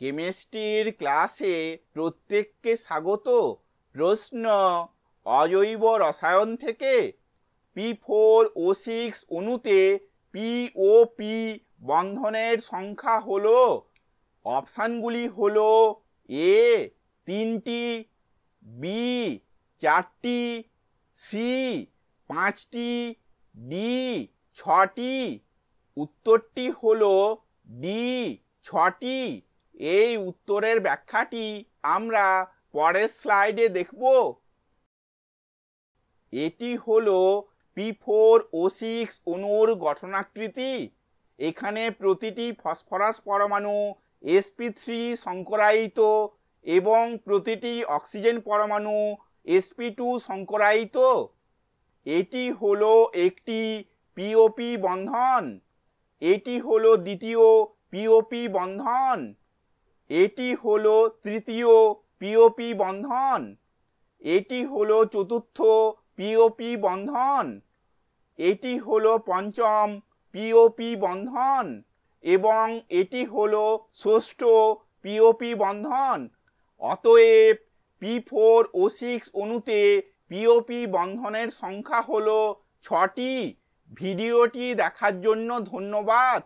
কেমিস্ট্রির ক্লাসে প্রত্যেককে স্বাগত প্রশ্ন অজৈব রসায়ন থেকে পি ফোর ও সিক্স অণুতে পি বন্ধনের সংখ্যা হল অপশানগুলি হল এ তিনটি বি চারটি সি পাঁচটি ডি ছটি উত্তরটি হল ডি ছটি এই উত্তরের ব্যাখ্যাটি আমরা পরের স্লাইডে দেখব এটি হল পি ফোর ও সিক্স অনুর গঠনাকৃতি এখানে প্রতিটি ফসফরাস পরমাণু এসপি থ্রি সংকরায়িত এবং প্রতিটি অক্সিজেন পরমাণু এসপি টু সংকরায়িত এটি হলো একটি পিওপি বন্ধন এটি হলো দ্বিতীয় পিওপি বন্ধন এটি হলো তৃতীয় পিওপি বন্ধন এটি হলো চতুর্থ পিওপি বন্ধন এটি হলো পঞ্চম পিওপি বন্ধন এবং এটি হলো ষষ্ঠ পিওপি বন্ধন অতএব পি ফোর ও সিক্স অণুতে পিওপি বন্ধনের সংখ্যা হলো ছটি ভিডিওটি দেখার জন্য ধন্যবাদ